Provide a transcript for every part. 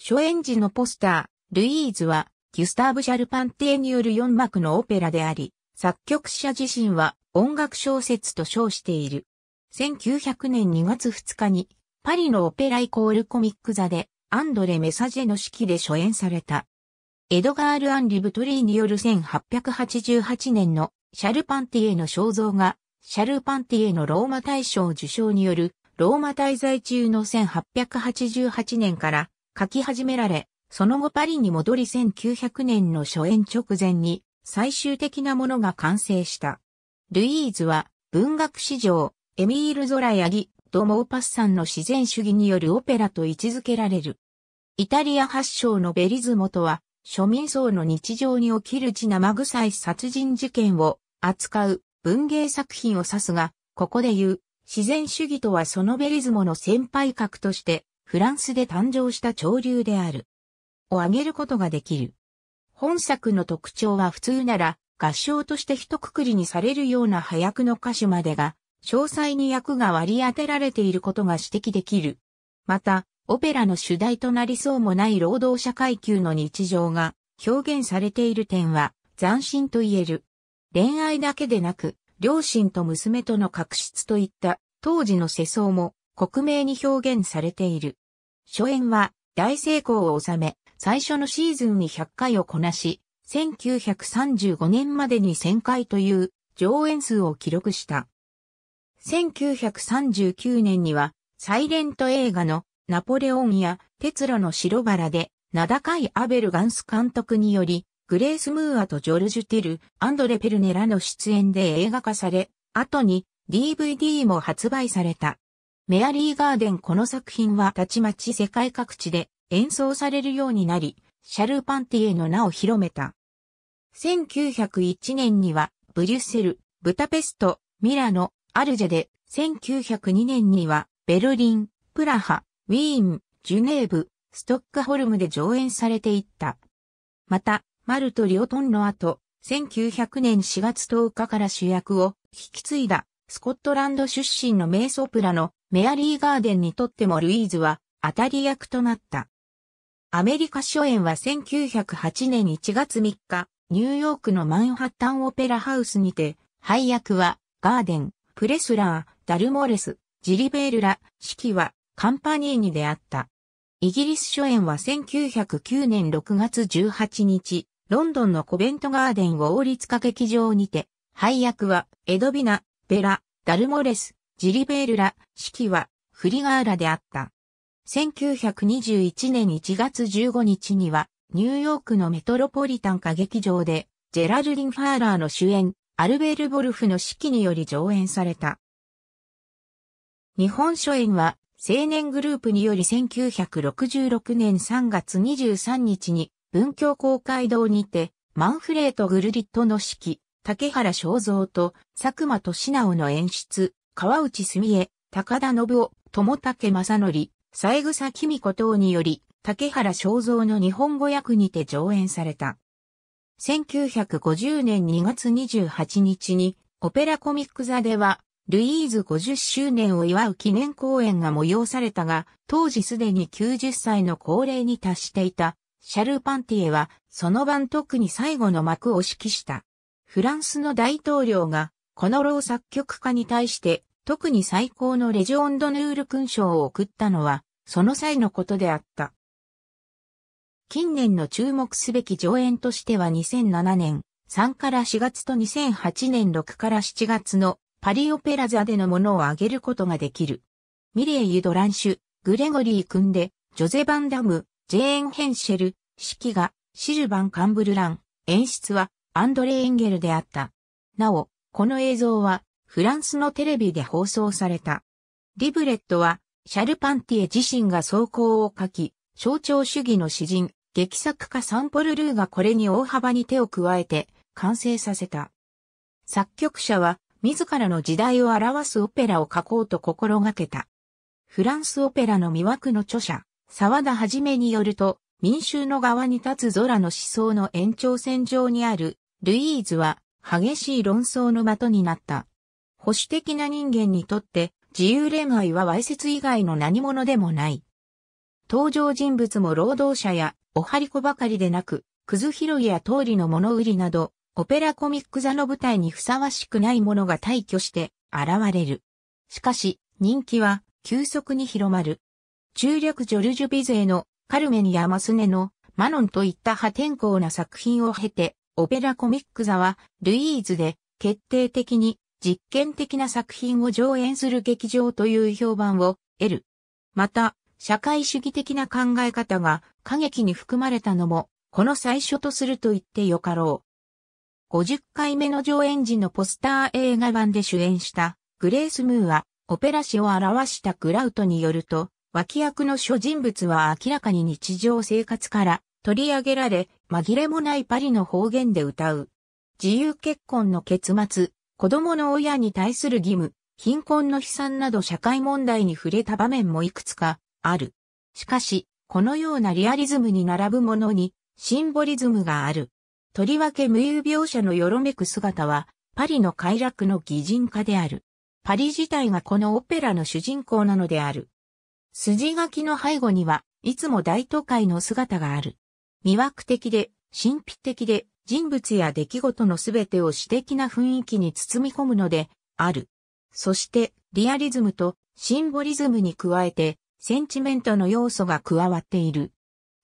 初演時のポスター、ルイーズは、ギュスターブ・シャルパンティエによる4幕のオペラであり、作曲者自身は音楽小説と称している。1900年2月2日に、パリのオペライコールコミック座で、アンドレ・メサジェの指揮で初演された。エドガール・アンリブトリーによる1888年のシャルパンティエの肖像が、シャルパンティエのローマ大賞受賞による、ローマ滞在中の1888年から書き始められ、その後パリに戻り1900年の初演直前に最終的なものが完成した。ルイーズは文学史上、エミール・ゾラやギ・ド・モーパッサンの自然主義によるオペラと位置づけられる。イタリア発祥のベリズモとは、庶民層の日常に起きる血生臭い殺人事件を扱う文芸作品を指すが、ここで言う自然主義とはそのベリズモの先輩格としてフランスで誕生した潮流である。を挙げることができる。本作の特徴は普通なら、合唱として一括りにされるような早役の歌手までが、詳細に役が割り当てられていることが指摘できる。また、オペラの主題となりそうもない労働者階級の日常が表現されている点は斬新と言える。恋愛だけでなく、両親と娘との確執といった当時の世相も国名に表現されている。初演は大成功を収め、最初のシーズンに100回をこなし、1935年までに1000回という上演数を記録した。1939年には、サイレント映画のナポレオンや鉄路の白バラで、名高いアベル・ガンス監督により、グレース・ムーアとジョルジュ・ティル、アンドレ・ペルネラの出演で映画化され、後に DVD も発売された。メアリーガーデンこの作品はたちまち世界各地で演奏されるようになり、シャルパンティエの名を広めた。1901年には、ブリュッセル、ブタペスト、ミラノ、アルジェで、1902年には、ベルリン、プラハ、ウィーン、ジュネーブ、ストックホルムで上演されていった。また、マルとリオトンの後、1900年4月10日から主役を引き継いだスコットランド出身の名ソプラのメアリー・ガーデンにとってもルイーズは当たり役となった。アメリカ初演は1908年1月3日、ニューヨークのマンハッタンオペラハウスにて、配役はガーデン、プレスラー、ダルモレス、ジリベールラ、指揮はカンパニーに出会った。イギリス初演は1909年6月18日、ロンドンのコベントガーデンを王立歌劇場にて、配役はエドビナ、ベラ、ダルモレス、ジリベールラ、式は、フリガーラであった。1921年1月15日には、ニューヨークのメトロポリタン歌劇場で、ジェラルディン・ファーラーの主演、アルベール・ボルフの指揮により上演された。日本初演は、青年グループにより1966年3月23日に、文教公会堂にて、マンフレート・グルリットの指揮、竹原正蔵と佐久間敏直の演出、川内澄江、高田信夫、友竹正則、三枝君子等により、竹原正蔵の日本語訳にて上演された。1950年2月28日に、オペラコミック座では、ルイーズ50周年を祝う記念公演が催されたが、当時すでに90歳の高齢に達していた、シャルパンティエは、その晩特に最後の幕を指揮した。フランスの大統領が、この老作曲家に対して、特に最高のレジオンドヌール勲章を贈ったのは、その際のことであった。近年の注目すべき上演としては2007年3から4月と2008年6から7月のパリオペラ座でのものを挙げることができる。ミレイユ・ドランシュ、グレゴリー・クンデ、ジョゼ・バンダム、ジェーン・ヘンシェル、指揮がシルバン・カンブルラン、演出はアンドレ・エンゲルであった。なお、この映像はフランスのテレビで放送された。リブレットはシャルパンティエ自身が草稿を書き、象徴主義の詩人、劇作家サンポルルーがこれに大幅に手を加えて完成させた。作曲者は自らの時代を表すオペラを書こうと心がけた。フランスオペラの魅惑の著者、沢田はじめによると、民衆の側に立つゾラの思想の延長線上にあるルイーズは激しい論争の的になった。保守的な人間にとって自由恋愛は歪説以外の何者でもない。登場人物も労働者やお張り子ばかりでなく、くず拾いや通りの物売りなど、オペラコミック座の舞台にふさわしくないものが退去して現れる。しかし、人気は急速に広まる。中略ジョルジュ・ビゼーのカルメンやマスネのマノンといった破天荒な作品を経て、オペラコミック座はルイーズで決定的に実験的な作品を上演する劇場という評判を得る。また、社会主義的な考え方が歌劇に含まれたのも、この最初とすると言ってよかろう。50回目の上演時のポスター映画版で主演したグレース・ムーア、オペラ史を表したグラウトによると、脇役の諸人物は明らかに日常生活から取り上げられ、紛れもないパリの方言で歌う。自由結婚の結末、子供の親に対する義務、貧困の悲惨など社会問題に触れた場面もいくつかある。しかし、このようなリアリズムに並ぶものにシンボリズムがある。とりわけ無遊描写のよろめく姿は、パリの快楽の擬人化である。パリ自体がこのオペラの主人公なのである。筋書きの背後には、いつも大都会の姿がある。魅惑的で、神秘的で、人物や出来事のすべてを詩的な雰囲気に包み込むので、ある。そして、リアリズムとシンボリズムに加えて、センチメントの要素が加わっている。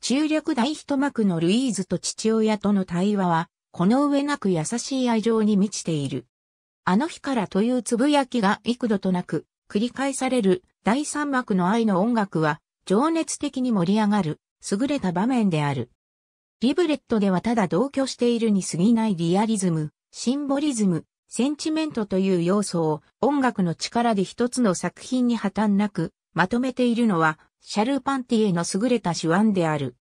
中略大一幕のルイーズと父親との対話は、この上なく優しい愛情に満ちている。あの日からというつぶやきが幾度となく繰り返される第三幕の愛の音楽は、情熱的に盛り上がる、優れた場面である。リブレットではただ同居しているに過ぎないリアリズム、シンボリズム、センチメントという要素を音楽の力で一つの作品に破綻なくまとめているのはシャルパンティエの優れた手腕である。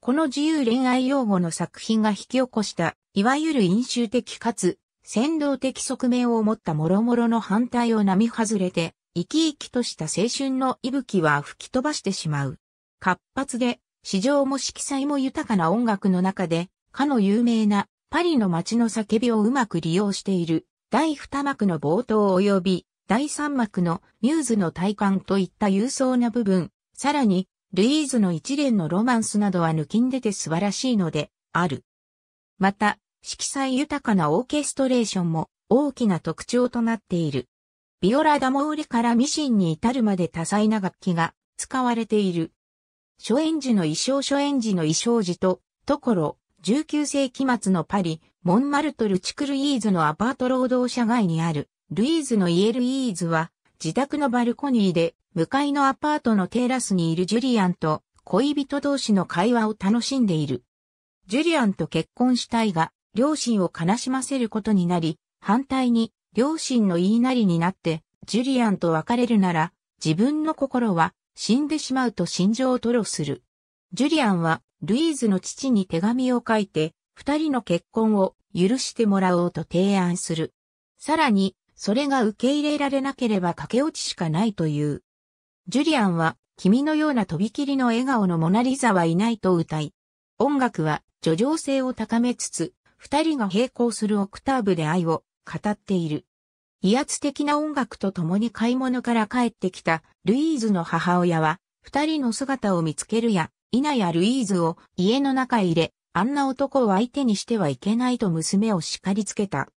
この自由恋愛用語の作品が引き起こしたいわゆる飲酒的かつ先導的側面を持った諸々の反対を並外れて生き生きとした青春の息吹は吹き飛ばしてしまう。活発で、市場も色彩も豊かな音楽の中で、かの有名なパリの街の叫びをうまく利用している、第二幕の冒頭及び、第三幕のミューズの体感といった勇壮な部分、さらに、ルイーズの一連のロマンスなどは抜きんでて素晴らしいので、ある。また、色彩豊かなオーケストレーションも大きな特徴となっている。ビオラダモーレからミシンに至るまで多彩な楽器が使われている。初演時の衣装初演時の衣装時と、ところ、19世紀末のパリ、モンマルトルチクルイーズのアパート労働者街にある、ルイーズのイエルイーズは、自宅のバルコニーで、向かいのアパートのテラスにいるジュリアンと、恋人同士の会話を楽しんでいる。ジュリアンと結婚したいが、両親を悲しませることになり、反対に両親の言いなりになって、ジュリアンと別れるなら、自分の心は死んでしまうと心情を吐露する。ジュリアンは、ルイーズの父に手紙を書いて、二人の結婚を許してもらおうと提案する。さらに、それが受け入れられなければ駆け落ちしかないという。ジュリアンは、君のような飛び切りの笑顔のモナリザはいないと歌い、音楽は叙情性を高めつつ、二人が並行するオクターブで愛を語っている。威圧的な音楽と共に買い物から帰ってきたルイーズの母親は、二人の姿を見つけるや、否やルイーズを家の中へ入れ、あんな男を相手にしてはいけないと娘を叱りつけた。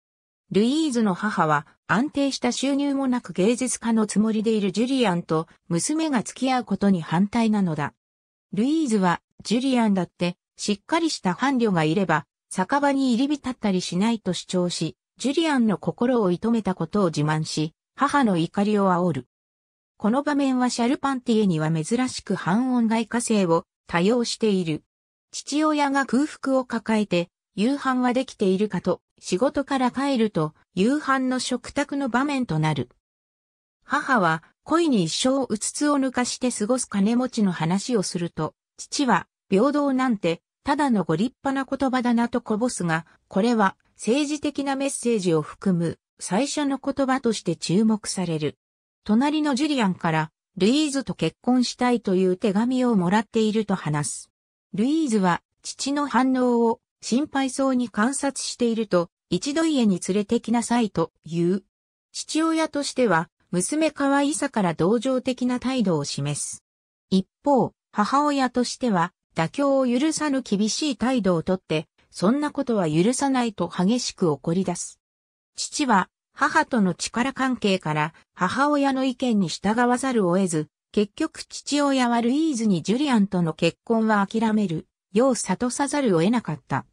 ルイーズの母は安定した収入もなく芸術家のつもりでいるジュリアンと娘が付き合うことに反対なのだ。ルイーズはジュリアンだってしっかりした伴侶がいれば酒場に入り浸ったりしないと主張し、ジュリアンの心を射止めたことを自慢し、母の怒りを煽る。この場面はシャルパンティエには珍しく半音外化性を多用している。父親が空腹を抱えて、夕飯はできているかと、仕事から帰ると、夕飯の食卓の場面となる。母は、恋に一生うつつを抜かして過ごす金持ちの話をすると、父は、平等なんて、ただのご立派な言葉だなとこぼすが、これは、政治的なメッセージを含む最初の言葉として注目される。隣のジュリアンからルイーズと結婚したいという手紙をもらっていると話す。ルイーズは父の反応を心配そうに観察していると一度家に連れてきなさいと言う。父親としては娘可愛さから同情的な態度を示す。一方、母親としては妥協を許さぬ厳しい態度をとってそんなことは許さないと激しく怒り出す。父は母との力関係から母親の意見に従わざるを得ず、結局父親はルイーズにジュリアンとの結婚は諦める、よう悟さざるを得なかった。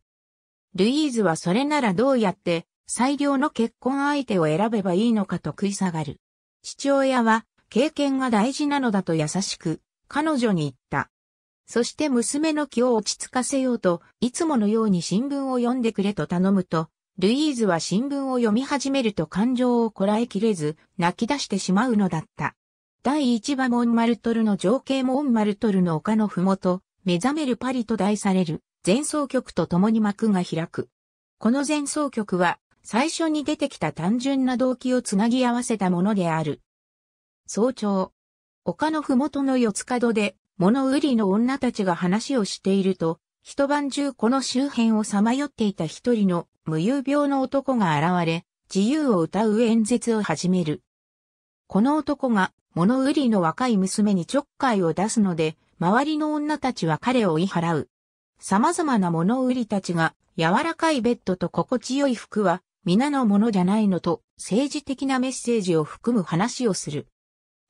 ルイーズはそれならどうやって最良の結婚相手を選べばいいのかと食い下がる。父親は経験が大事なのだと優しく彼女に言った。そして娘の気を落ち着かせようと、いつものように新聞を読んでくれと頼むと、ルイーズは新聞を読み始めると感情をこらえきれず、泣き出してしまうのだった。第1話モンマルトルの情景モンマルトルの丘のふもと、目覚めるパリと題される前奏曲と共に幕が開く。この前奏曲は、最初に出てきた単純な動機をつなぎ合わせたものである。早朝、丘のふもとの四つ角で、物売りの女たちが話をしていると、一晩中この周辺をさまよっていた一人の無遊病の男が現れ、自由を歌う演説を始める。この男が物売りの若い娘にちょっかいを出すので、周りの女たちは彼を追い払う。様々な物売りたちが柔らかいベッドと心地よい服は皆のものじゃないのと政治的なメッセージを含む話をする。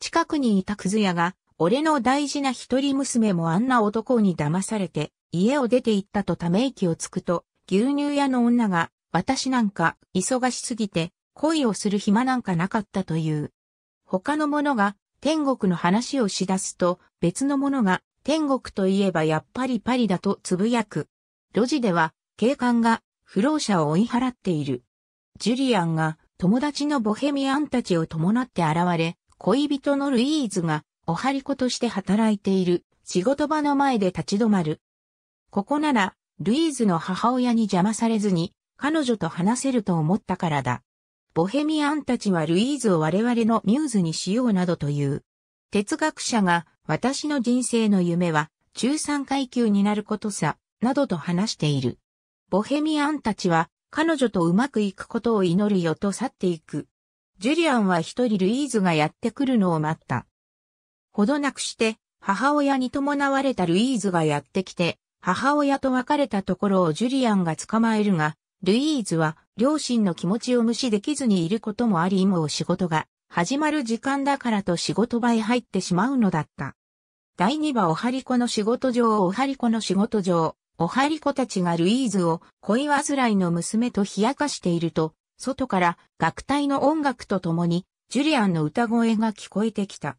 近くにいたクズ屋が俺の大事な一人娘もあんな男に騙されて、家を出て行ったとため息をつくと、牛乳屋の女が、私なんか忙しすぎて、恋をする暇なんかなかったという。他の者が天国の話をしだすと、別の者が天国といえばやっぱりパリだとつぶやく。路地では警官が不老者を追い払っている。ジュリアンが友達のボヘミアンたちを伴って現れ、恋人のルイーズがお張り子として働いている、仕事場の前で立ち止まる。ここなら、ルイーズの母親に邪魔されずに、彼女と話せると思ったからだ。ボヘミアンたちはルイーズを我々のミューズにしようなどという。哲学者が、私の人生の夢は、中産階級になることさ、などと話している。ボヘミアンたちは、彼女とうまくいくことを祈るよと去っていく。ジュリアンは一人ルイーズがやってくるのを待った。ほどなくして、母親に伴われたルイーズがやってきて、母親と別れたところをジュリアンが捕まえるが、ルイーズは両親の気持ちを無視できずにいることもあり今う仕事が始まる時間だからと仕事場へ入ってしまうのだった。第2話おはりこの仕事上おはりこの仕事上、おはりこたちがルイーズを恋らいの娘と冷やかしていると、外から楽隊の音楽とともにジュリアンの歌声が聞こえてきた。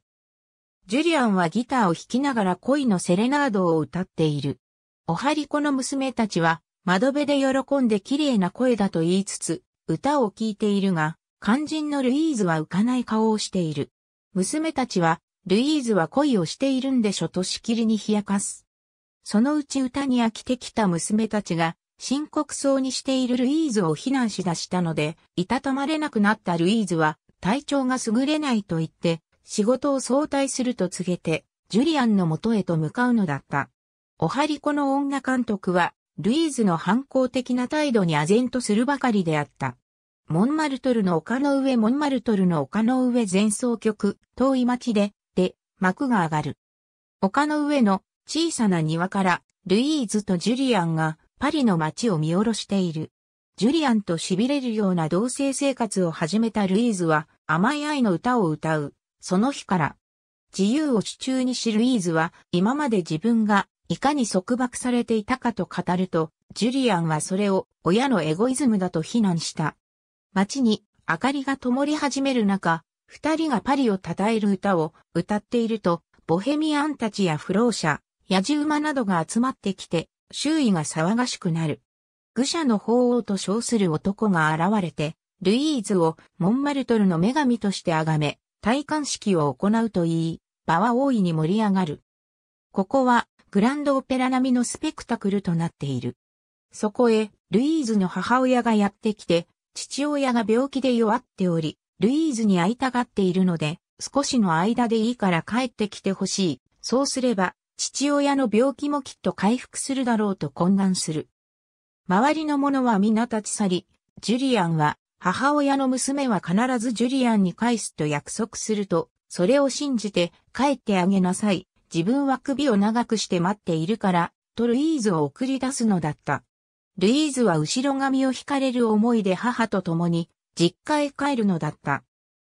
ジュリアンはギターを弾きながら恋のセレナードを歌っている。おはりこの娘たちは、窓辺で喜んで綺麗な声だと言いつつ、歌を聴いているが、肝心のルイーズは浮かない顔をしている。娘たちは、ルイーズは恋をしているんでしょとしきりに冷やかす。そのうち歌に飽きてきた娘たちが、深刻そうにしているルイーズを非難しだしたので、いたたまれなくなったルイーズは、体調が優れないと言って、仕事を早退すると告げて、ジュリアンの元へと向かうのだった。おはりこの女監督は、ルイーズの反抗的な態度に唖然とするばかりであった。モンマルトルの丘の上モンマルトルの丘の上前奏曲、遠い町で、で、幕が上がる。丘の上の小さな庭から、ルイーズとジュリアンがパリの街を見下ろしている。ジュリアンと痺れるような同性生活を始めたルイーズは甘い愛の歌を歌う。その日から。自由を手中にしルイーズは、今まで自分が、いかに束縛されていたかと語ると、ジュリアンはそれを、親のエゴイズムだと非難した。街に、明かりが灯り始める中、二人がパリを称える歌を歌っていると、ボヘミアンたちや不老者、野獣馬などが集まってきて、周囲が騒がしくなる。愚者の法王と称する男が現れて、ルイーズをモンマルトルの女神として崇め、戴冠式を行うといい、場は大いに盛り上がる。ここはグランドオペラ並みのスペクタクルとなっている。そこへ、ルイーズの母親がやってきて、父親が病気で弱っており、ルイーズに会いたがっているので、少しの間でいいから帰ってきてほしい。そうすれば、父親の病気もきっと回復するだろうと懇願する。周りの者は皆立ち去り、ジュリアンは母親の娘は必ずジュリアンに返すと約束すると、それを信じて帰ってあげなさい。自分は首を長くして待っているから、とルイーズを送り出すのだった。ルイーズは後ろ髪を引かれる思いで母と共に実家へ帰るのだった。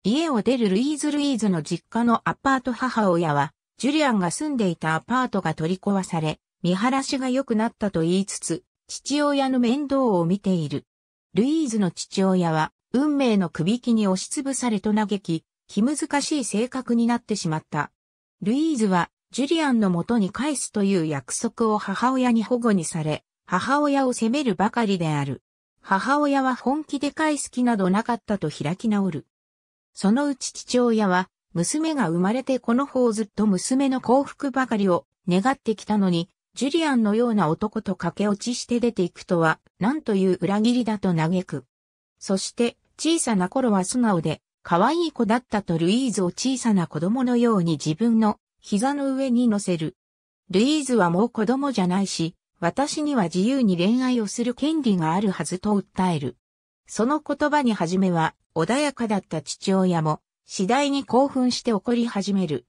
家を出るルイーズ・ルイーズの実家のアパート母親は、ジュリアンが住んでいたアパートが取り壊され、見晴らしが良くなったと言いつつ、父親の面倒を見ている。ルイーズの父親は、運命の首輝に押しつぶされと嘆き、気難しい性格になってしまった。ルイーズは、ジュリアンの元に返すという約束を母親に保護にされ、母親を責めるばかりである。母親は本気で返す気などなかったと開き直る。そのうち父親は、娘が生まれてこの方をずっと娘の幸福ばかりを願ってきたのに、ジュリアンのような男と駆け落ちして出ていくとは、なんという裏切りだと嘆く。そして、小さな頃は素直で、可愛い子だったとルイーズを小さな子供のように自分の膝の上に乗せる。ルイーズはもう子供じゃないし、私には自由に恋愛をする権利があるはずと訴える。その言葉に初めは穏やかだった父親も次第に興奮して怒り始める。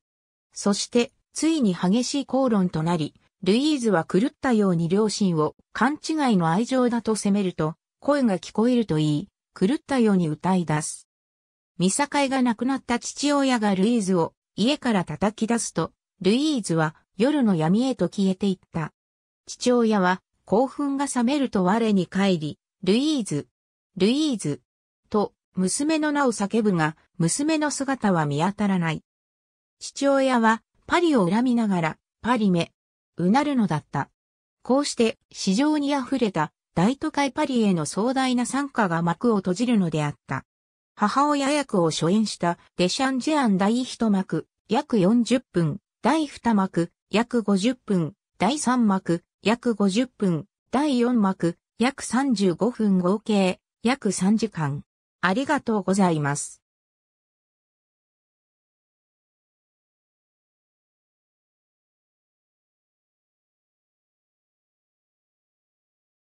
そして、ついに激しい口論となり、ルイーズは狂ったように両親を勘違いの愛情だと責めると、声が聞こえると言い、狂ったように歌い出す。見境が亡くなった父親がルイーズを家から叩き出すと、ルイーズは夜の闇へと消えていった。父親は興奮が冷めると我に帰り、ルイーズ、ルイーズ、と娘の名を叫ぶが、娘の姿は見当たらない。父親はパリを恨みながら、パリめ、うなるのだった。こうして市場に溢れた大都会パリへの壮大な参加が幕を閉じるのであった。母親役を初演したデシャンジェアン第1幕約40分、第2幕約50分、第3幕約50分、第4幕約35分合計約3時間。ありがとうございます。